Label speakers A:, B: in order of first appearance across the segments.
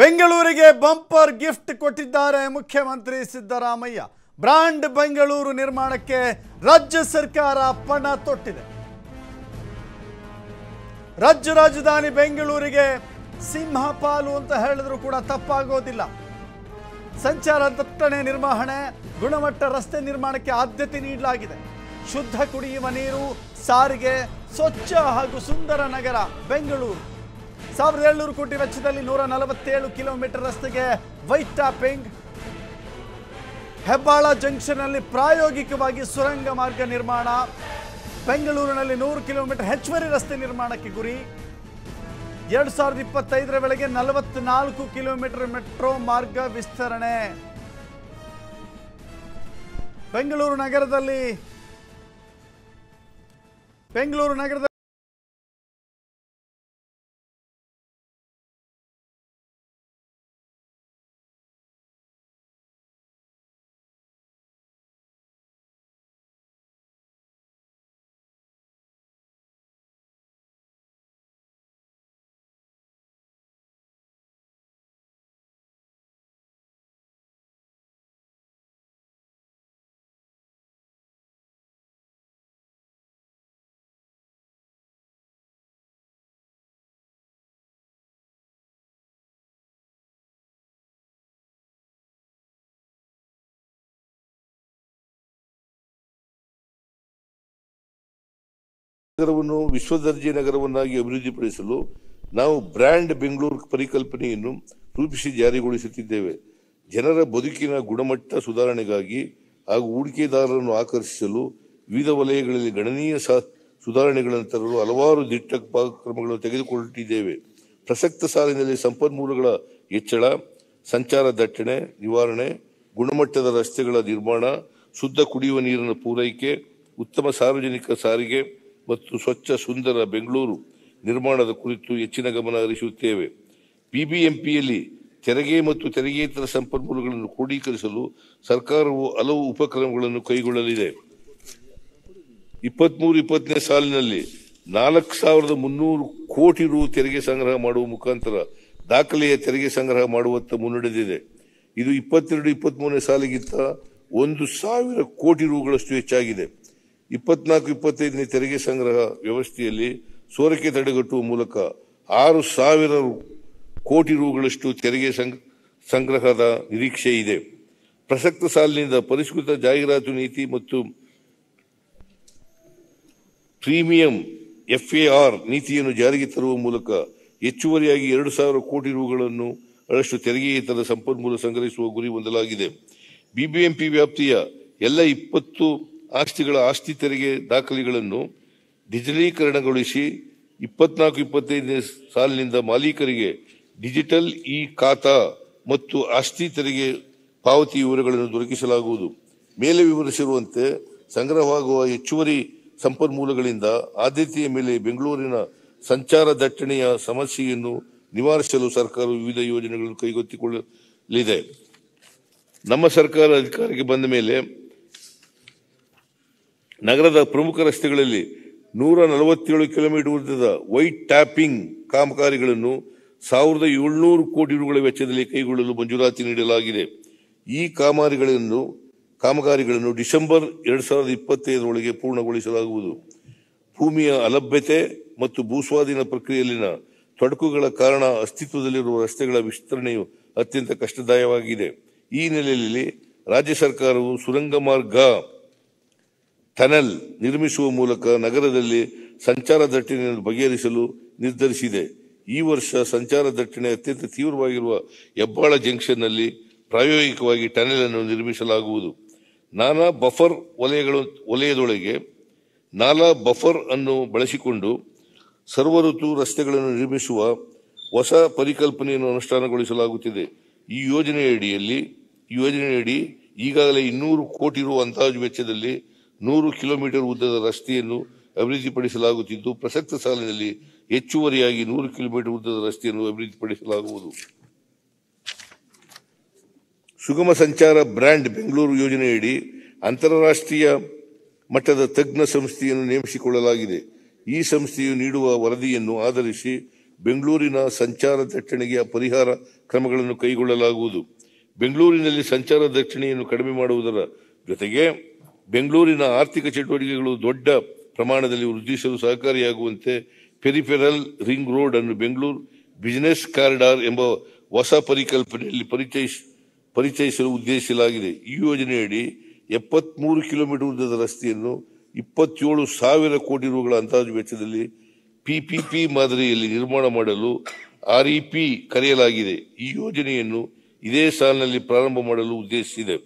A: ಬೆಂಗಳೂರಿಗೆ bumper gift ಕೊಟ್ಟಿದ್ದಾರೆ ಮುಖ್ಯಮಂತ್ರಿ ಸಿದ್ದರಾಮಯ್ಯ ಬ್ರಾಂಡ್ ಬೆಂಗಳೂರು ನಿರ್ಮಾಣಕ್ಕೆ ರಾಜ್ಯ ಸರ್ಕಾರ ಪಣ ತೊಟ್ಟಿದೆ ರಾಜ್ಯ ರಾಜಧಾನಿ ಬೆಂಗಳೂರಿಗೆ ಸಿಂಹಪಾಲು ಅಂತ ಹೇಳಿದ್ರು ಕೂಡ ತಪ್ಪಾಗೋದಿಲ್ಲ ಸಂಚಾರ ದಟ್ಟಣೆ ನಿರ್ವಹಣೆ ಗುಣಮಟ್ಟ ರಸ್ತೆ ನಿರ್ಮಾಣಕ್ಕೆ ಆದ್ಯತೆ ನೀಡಲಾಗಿದೆ ಶುದ್ಧ ಕುಡಿಯುವ ನೀರು ಸಾರಿಗೆ ಸ್ವಚ್ಛ ಹಾಗೂ ಸುಂದರ ನಗರ ಬೆಂಗಳೂರು ಸಾವಿರದ ಏಳ್ನೂರು ಕೋಟಿ ವೆಚ್ಚದಲ್ಲಿ ನೂರ ನಲವತ್ತೇಳು ಕಿಲೋಮೀಟರ್ ರಸ್ತೆಗೆ ವೈಟ್ ಟಾಪಿಂಗ್ ಹೆಬ್ಬಾಳ ಜಂಕ್ಷನ್ ಅಲ್ಲಿ ಪ್ರಾಯೋಗಿಕವಾಗಿ ಸುರಂಗ ಮಾರ್ಗ ನಿರ್ಮಾಣ ಬೆಂಗಳೂರಿನಲ್ಲಿ ನೂರು ಕಿಲೋಮೀಟರ್ ಹೆಚ್ಚುವರಿ ರಸ್ತೆ ನಿರ್ಮಾಣಕ್ಕೆ ಗುರಿ ಎರಡ್ ಸಾವಿರದ ಇಪ್ಪತ್ತೈದರ ವೇಳೆಗೆ ನಲವತ್ನಾಲ್ಕು ಕಿಲೋಮೀಟರ್ ಮೆಟ್ರೋ ಮಾರ್ಗ ವಿಸ್ತರಣೆ ಬೆಂಗಳೂರು ನಗರದಲ್ಲಿ ಬೆಂಗಳೂರು ನಗರದಲ್ಲಿ ನಗರವನ್ನು
B: ವಿಶ್ವದರ್ಜೆ ನಗರವನ್ನಾಗಿ ಅಭಿವೃದ್ಧಿಪಡಿಸಲು ನಾವು ಬ್ರ್ಯಾಂಡ್ ಬೆಂಗಳೂರು ಪರಿಕಲ್ಪನೆಯನ್ನು ರೂಪಿಸಿ ಜಾರಿಗೊಳಿಸುತ್ತಿದ್ದೇವೆ ಜನರ ಬದುಕಿನ ಗುಣಮಟ್ಟ ಸುಧಾರಣೆಗಾಗಿ ಹಾಗೂ ಹೂಡಿಕೆದಾರರನ್ನು ಆಕರ್ಷಿಸಲು ವಿವಿಧ ವಲಯಗಳಲ್ಲಿ ಗಣನೀಯ ಸುಧಾರಣೆಗಳನ್ನು ತರಲು ಹಲವಾರು ದಿಟ್ಟ ಕ್ರಮಗಳನ್ನು ತೆಗೆದುಕೊಳ್ಳುತ್ತಿದ್ದೇವೆ ಪ್ರಸಕ್ತ ಸಾಲಿನಲ್ಲಿ ಸಂಪನ್ಮೂಲಗಳ ಹೆಚ್ಚಳ ಸಂಚಾರ ದಟ್ಟಣೆ ನಿವಾರಣೆ ಗುಣಮಟ್ಟದ ರಸ್ತೆಗಳ ನಿರ್ಮಾಣ ಶುದ್ಧ ಕುಡಿಯುವ ನೀರಿನ ಪೂರೈಕೆ ಉತ್ತಮ ಸಾರ್ವಜನಿಕ ಸಾರಿಗೆ ಮತ್ತು ಸ್ವಚ್ಛ ಸುಂದರ ಬೆಂಗಳೂರು ನಿರ್ಮಾಣದ ಕುರಿತು ಹೆಚ್ಚಿನ ಗಮನ ಹರಿಸುತ್ತೇವೆ ಬಿಬಿಎಂಪಿಯಲ್ಲಿ ತೆರಿಗೆ ಮತ್ತು ತೆರಿಗೆತರ ಸಂಪನ್ಮೂಲಗಳನ್ನು ಕ್ರೋಢೀಕರಿಸಲು ಸರ್ಕಾರವು ಹಲವು ಉಪಕ್ರಮಗಳನ್ನು ಕೈಗೊಳ್ಳಲಿದೆ ಇಪ್ಪತ್ಮೂರು ಇಪ್ಪತ್ತನೇ ಸಾಲಿನಲ್ಲಿ ನಾಲ್ಕು ಸಾವಿರದ ಮುನ್ನೂರು ಕೋಟಿ ರು ತೆರಿಗೆ ಸಂಗ್ರಹ ಮಾಡುವ ಮುಖಾಂತರ ದಾಖಲೆಯ ತೆರಿಗೆ ಸಂಗ್ರಹ ಮಾಡುವತ್ತ ಮುನ್ನಡೆದಿದೆ ಇದು ಇಪ್ಪತ್ತೆರಡು ಇಪ್ಪತ್ತ್ ಮೂರನೇ ಸಾಲಿಗಿಂತ ಒಂದು ಸಾವಿರ ಕೋಟಿ ರುಗಳಷ್ಟು ಹೆಚ್ಚಾಗಿದೆ ಇಪ್ಪತ್ನಾಲ್ಕು ಇಪ್ಪತ್ತೈದನೇ ತೆರಿಗೆ ಸಂಗ್ರಹ ವ್ಯವಸ್ಥೆಯಲ್ಲಿ ಸೋರಿಕೆ ತಡೆಗಟ್ಟುವ ಮೂಲಕ ಆರು ಸಾವಿರ ಕೋಟಿ ರುಗಳಷ್ಟು ತೆರಿಗೆ ಸಂಗ್ರಹದ ನಿರೀಕ್ಷೆ ಇದೆ ಪ್ರಸಕ್ತ ಸಾಲಿನಿಂದ ಪರಿಷ್ಕೃತ ಜಾಹೀರಾತು ನೀತಿ ಮತ್ತು ಪ್ರೀಮಿಯಂ ಎಫ್ಎಆರ್ ನೀತಿಯನ್ನು ಜಾರಿಗೆ ತರುವ ಮೂಲಕ ಹೆಚ್ಚುವರಿಯಾಗಿ ಎರಡು ಸಾವಿರ ಕೋಟಿ ರೂಗಳನ್ನು ಅಷ್ಟು ತೆರಿಗೆಯೇತರ ಸಂಪನ್ಮೂಲ ಸಂಗ್ರಹಿಸುವ ಗುರಿ ಹೊಂದಲಾಗಿದೆ ಬಿಬಿಎಂಪಿ ವ್ಯಾಪ್ತಿಯ ಎಲ್ಲ ಇಪ್ಪತ್ತು ಆಸ್ತಿಗಳ ಆಸ್ತಿ ತೆರಿಗೆ ದಾಖಲೆಗಳನ್ನು ಡಿಜಿಟಲೀಕರಣಗೊಳಿಸಿ ಇಪ್ಪತ್ನಾಲ್ಕು ಇಪ್ಪತ್ತೈದನೇ ಸಾಲಿನಿಂದ ಮಾಲೀಕರಿಗೆ ಡಿಜಿಟಲ್ ಇ ಖಾತಾ ಮತ್ತು ಆಸ್ತಿ ತೆರಿಗೆ ಪಾವತಿ ವಿವರಗಳನ್ನು ದೊರಕಿಸಲಾಗುವುದು ಮೇಲೆ ವಿವರಿಸಿರುವಂತೆ ಸಂಗ್ರಹವಾಗುವ ಹೆಚ್ಚುವರಿ ಸಂಪನ್ಮೂಲಗಳಿಂದ ಆದ್ಯತೆಯ ಮೇಲೆ ಬೆಂಗಳೂರಿನ ಸಂಚಾರ ದಟ್ಟಣೆಯ ಸಮಸ್ಯೆಯನ್ನು ನಿವಾರಿಸಲು ಸರ್ಕಾರ ವಿವಿಧ ಯೋಜನೆಗಳನ್ನು ಕೈಗೊತ್ತಿಕೊಳ್ಳಲಿದೆ ನಮ್ಮ ಸರ್ಕಾರ ಅಧಿಕಾರಕ್ಕೆ ಬಂದ ಮೇಲೆ ನಗರದ ಪ್ರಮುಖ ರಸ್ತೆಗಳಲ್ಲಿ ನೂರ ನಲವತ್ತೇಳು ಕಿಲೋಮೀಟರ್ ಉದ್ದದ ವೈಟ್ ಟ್ಯಾಪಿಂಗ್ ಕಾಮಗಾರಿಗಳನ್ನು ಸಾವಿರದ ಏಳ್ನೂರು ಕೋಟಿ ರೂಗಳ ವೆಚ್ಚದಲ್ಲಿ ಕೈಗೊಳ್ಳಲು ಮಂಜೂರಾತಿ ನೀಡಲಾಗಿದೆ ಈ ಕಾಮಗಾರಿಗಳನ್ನು ಕಾಮಗಾರಿಗಳನ್ನು ಡಿಸೆಂಬರ್ ಎರಡು ಸಾವಿರದ ಇಪ್ಪತ್ತೈದರೊಳಗೆ ಪೂರ್ಣಗೊಳಿಸಲಾಗುವುದು ಭೂಮಿಯ ಅಲಭ್ಯತೆ ಮತ್ತು ಭೂಸ್ವಾಧೀನ ಪ್ರಕ್ರಿಯೆಯಲ್ಲಿನ ತೊಡಕುಗಳ ಕಾರಣ ಅಸ್ತಿತ್ವದಲ್ಲಿರುವ ರಸ್ತೆಗಳ ವಿಸ್ತರಣೆಯು ಅತ್ಯಂತ ಕಷ್ಟದಾಯವಾಗಿದೆ ಈ ನೆಲೆಯಲ್ಲಿ ರಾಜ್ಯ ಸರ್ಕಾರವು ಸುರಂಗ ಮಾರ್ಗ ಟನೆಲ್ ನಿರ್ಮಿಸುವ ಮೂಲಕ ನಗರದಲ್ಲಿ ಸಂಚಾರ ದಟ್ಟಣೆಯನ್ನು ಬಗೆಹರಿಸಲು ನಿರ್ಧರಿಸಿದೆ ಈ ವರ್ಷ ಸಂಚಾರ ದಟ್ಟಣೆ ಅತ್ಯಂತ ತೀವ್ರವಾಗಿರುವ ಹೆಬ್ಬಾಳ ಜಂಕ್ಷನ್ನಲ್ಲಿ ಪ್ರಾಯೋಗಿಕವಾಗಿ ಟನೆಲ್ ಅನ್ನು ನಿರ್ಮಿಸಲಾಗುವುದು ನಾನಾ ಬಫರ್ ವಲಯಗಳು ವಲಯದೊಳಗೆ ನಾಲಾ ಬಫರ್ ಅನ್ನು ಬಳಸಿಕೊಂಡು ಸರ್ವಋತು ರಸ್ತೆಗಳನ್ನು ನಿರ್ಮಿಸುವ ಹೊಸ ಪರಿಕಲ್ಪನೆಯನ್ನು ಅನುಷ್ಠಾನಗೊಳಿಸಲಾಗುತ್ತಿದೆ ಈ ಯೋಜನೆಯಡಿಯಲ್ಲಿ ಈ ಯೋಜನೆಯಡಿ ಈಗಾಗಲೇ ಇನ್ನೂರು ಕೋಟಿ ರು ಅಂದಾಜು ವೆಚ್ಚದಲ್ಲಿ ನೂರು ಕಿಲೋಮೀಟರ್ ಉದ್ದದ ರಸ್ತೆಯನ್ನು ಅಭಿವೃದ್ಧಿಪಡಿಸಲಾಗುತ್ತಿದ್ದು ಪ್ರಸಕ್ತ ಸಾಲಿನಲ್ಲಿ ಹೆಚ್ಚುವರಿಯಾಗಿ ನೂರು ಕಿಲೋಮೀಟರ್ ಉದ್ದದ ರಸ್ತೆಯನ್ನು ಅಭಿವೃದ್ಧಿಪಡಿಸಲಾಗುವುದು ಸುಗಮ ಸಂಚಾರ ಬ್ರ್ಯಾಂಡ್ ಬೆಂಗಳೂರು ಯೋಜನೆಯಡಿ ಅಂತಾರಾಷ್ಟ್ರೀಯ ಮಟ್ಟದ ತಜ್ಞ ಸಂಸ್ಥೆಯನ್ನು ನೇಮಿಸಿಕೊಳ್ಳಲಾಗಿದೆ ಈ ಸಂಸ್ಥೆಯು ನೀಡುವ ವರದಿಯನ್ನು ಆಧರಿಸಿ ಬೆಂಗಳೂರಿನ ಸಂಚಾರ ದಟ್ಟಣೆಗೆ ಪರಿಹಾರ ಕ್ರಮಗಳನ್ನು ಕೈಗೊಳ್ಳಲಾಗುವುದು ಬೆಂಗಳೂರಿನಲ್ಲಿ ಸಂಚಾರ ದಟ್ಟಣೆಯನ್ನು ಕಡಿಮೆ ಮಾಡುವುದರ ಜೊತೆಗೆ ಬೆಂಗಳೂರಿನ ಆರ್ಥಿಕ ಚಟುವಟಿಕೆಗಳು ದೊಡ್ಡ ಪ್ರಮಾಣದಲ್ಲಿ ವೃದ್ಧಿಸಲು ಸಹಕಾರಿಯಾಗುವಂತೆ ಪೆರಿಫೆರಲ್ ರಿಂಗ್ ರೋಡ್ ಅನ್ನು ಬೆಂಗಳೂರು ಬಿಸಿನೆಸ್ ಕಾರಿಡಾರ್ ಎಂಬ ಹೊಸ ಪರಿಕಲ್ಪನೆಯಲ್ಲಿ ಪರಿಚಯಿಸ ಪರಿಚಯಿಸಲು ಉದ್ದೇಶಿಸಲಾಗಿದೆ ಈ ಯೋಜನೆಯಡಿ ಎಪ್ಪತ್ಮೂರು ಕಿಲೋಮೀಟರ್ ಉದ್ದದ ರಸ್ತೆಯನ್ನು ಇಪ್ಪತ್ತೇಳು ಸಾವಿರ ಕೋಟಿ ರೂಗಳ ಅಂದಾಜು ವೆಚ್ಚದಲ್ಲಿ ಪಿಪಿಪಿ ಮಾದರಿಯಲ್ಲಿ ನಿರ್ಮಾಣ ಮಾಡಲು ಪಿ ಕರೆಯಲಾಗಿದೆ ಈ ಯೋಜನೆಯನ್ನು ಇದೇ ಸಾಲಿನಲ್ಲಿ ಪ್ರಾರಂಭ ಮಾಡಲು ಉದ್ದೇಶಿಸಿದೆ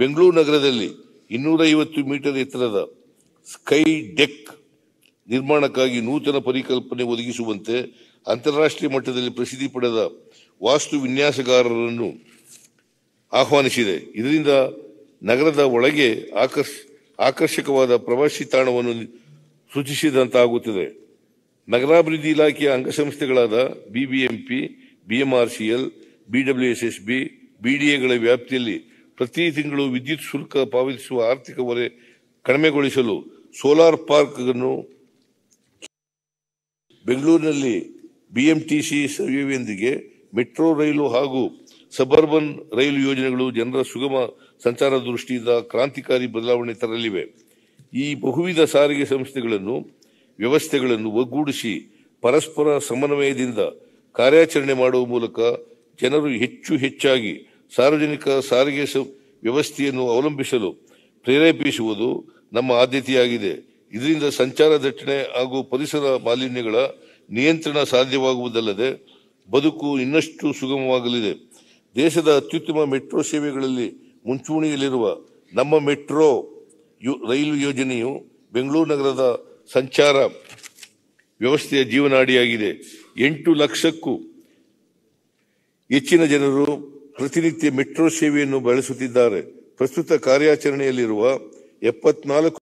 B: ಬೆಂಗಳೂರು ನಗರದಲ್ಲಿ ಇನ್ನೂರೈವತ್ತು ಮೀಟರ್ ಎತ್ತರದ ಸ್ಕೈ ಡೆಕ್ ನಿರ್ಮಾಣಕ್ಕಾಗಿ ನೂತನ ಪರಿಕಲ್ಪನೆ ಒದಗಿಸುವಂತೆ ಅಂತಾರಾಷ್ಟ್ರೀಯ ಮಟ್ಟದಲ್ಲಿ ಪ್ರಸಿದ್ಧಿ ಪಡೆದ ವಾಸ್ತು ವಿನ್ಯಾಸಗಾರರನ್ನು ಆಹ್ವಾನಿಸಿದೆ ಇದರಿಂದ ನಗರದ ಒಳಗೆ ಆಕರ್ಷ ಆಕರ್ಷಕವಾದ ಪ್ರವಾಸಿ ತಾಣವನ್ನು ಸೂಚಿಸಿದಂತಾಗುತ್ತದೆ ನಗರಾಭಿವೃದ್ಧಿ ಇಲಾಖೆಯ ಅಂಗಸಂಸ್ಥೆಗಳಾದ ಬಿಬಿಎಂಪಿ ಬಿಎಂಆರ್ಸಿಎಲ್ ಬಿಡಬ್ಲ್ಯೂಎಸ್ಎಸ್ಬಿ ಬಿಡಿಎಗಳ ವ್ಯಾಪ್ತಿಯಲ್ಲಿ ಪ್ರತಿ ತಿಂಗಳು ವಿದ್ಯುತ್ ಶುಲ್ಕ ಪಾವತಿಸುವ ಆರ್ಥಿಕ ಹೊರೆ ಕಡಿಮೆಗೊಳಿಸಲು ಸೋಲಾರ್ ಪಾರ್ಕ್ ಅನ್ನು ಬೆಂಗಳೂರಿನಲ್ಲಿ ಬಿಎಂಟಿಸಿ ಸೇವೆಯೊಂದಿಗೆ ಮೆಟ್ರೋ ರೈಲು ಹಾಗೂ ಸಬರ್ಬನ್ ರೈಲು ಯೋಜನೆಗಳು ಜನರ ಸುಗಮ ಸಂಚಾರ ದೃಷ್ಟಿಯಿಂದ ಕ್ರಾಂತಿಕಾರಿ ಬದಲಾವಣೆ ತರಲಿವೆ ಈ ಬಹುವಿಧ ಸಾರಿಗೆ ಸಂಸ್ಥೆಗಳನ್ನು ವ್ಯವಸ್ಥೆಗಳನ್ನು ಒಗ್ಗೂಡಿಸಿ ಪರಸ್ಪರ ಸಮನ್ವಯದಿಂದ ಕಾರ್ಯಾಚರಣೆ ಮಾಡುವ ಮೂಲಕ ಜನರು ಹೆಚ್ಚು ಹೆಚ್ಚಾಗಿ ಸಾರ್ವಜನಿಕ ಸಾರಿಗೆ ವ್ಯವಸ್ಥೆಯನ್ನು ಅವಲಂಬಿಸಲು ಪ್ರೇರೇಪಿಸುವುದು ನಮ್ಮ ಆದ್ಯತೆಯಾಗಿದೆ ಇದರಿಂದ ಸಂಚಾರ ದಟ್ಟಣೆ ಹಾಗೂ ಪರಿಸರ ಮಾಲಿನ್ಯಗಳ ನಿಯಂತ್ರಣ ಸಾಧ್ಯವಾಗುವುದಲ್ಲದೆ ಬದುಕು ಇನ್ನಷ್ಟು ಸುಗಮವಾಗಲಿದೆ ದೇಶದ ಅತ್ಯುತ್ತಮ ಮೆಟ್ರೋ ಸೇವೆಗಳಲ್ಲಿ ಮುಂಚೂಣಿಯಲ್ಲಿರುವ ನಮ್ಮ ಮೆಟ್ರೋ ರೈಲು ಯೋಜನೆಯು ಬೆಂಗಳೂರು ನಗರದ ಸಂಚಾರ ವ್ಯವಸ್ಥೆಯ ಜೀವನಾಡಿಯಾಗಿದೆ ಎಂಟು ಲಕ್ಷಕ್ಕೂ ಹೆಚ್ಚಿನ ಜನರು ಪ್ರತಿನಿತ್ಯ ಮೆಟ್ರೋ ಸೇವೆಯನ್ನು ಬಳಸುತ್ತಿದ್ದಾರೆ ಪ್ರಸ್ತುತ ಕಾರ್ಯಾಚರಣೆಯಲ್ಲಿರುವ
A: ಎಪ್ಪತ್ನಾಲ್ಕು